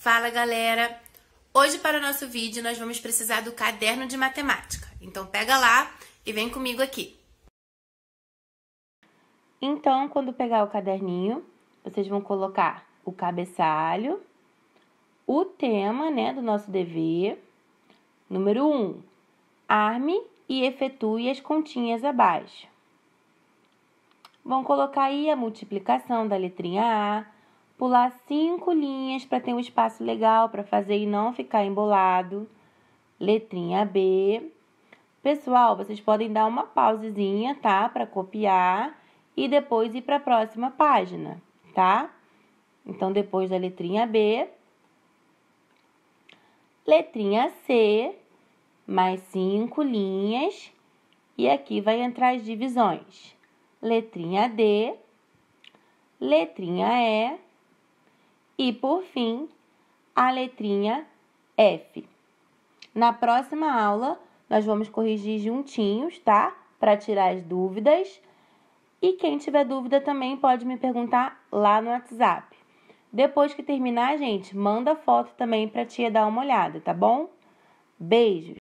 Fala galera! Hoje para o nosso vídeo nós vamos precisar do caderno de matemática, então pega lá e vem comigo aqui. Então, quando pegar o caderninho, vocês vão colocar o cabeçalho, o tema né, do nosso dever, número 1, um, arme e efetue as continhas abaixo. Vão colocar aí a multiplicação da letrinha A, pular cinco linhas para ter um espaço legal para fazer e não ficar embolado. Letrinha B. Pessoal, vocês podem dar uma pausezinha, tá? Para copiar e depois ir para a próxima página, tá? Então, depois da letrinha B, letrinha C, mais cinco linhas, e aqui vai entrar as divisões. Letrinha D, letrinha E, e por fim, a letrinha F. Na próxima aula, nós vamos corrigir juntinhos, tá? Para tirar as dúvidas. E quem tiver dúvida também pode me perguntar lá no WhatsApp. Depois que terminar, gente, manda foto também para tia dar uma olhada, tá bom? Beijos!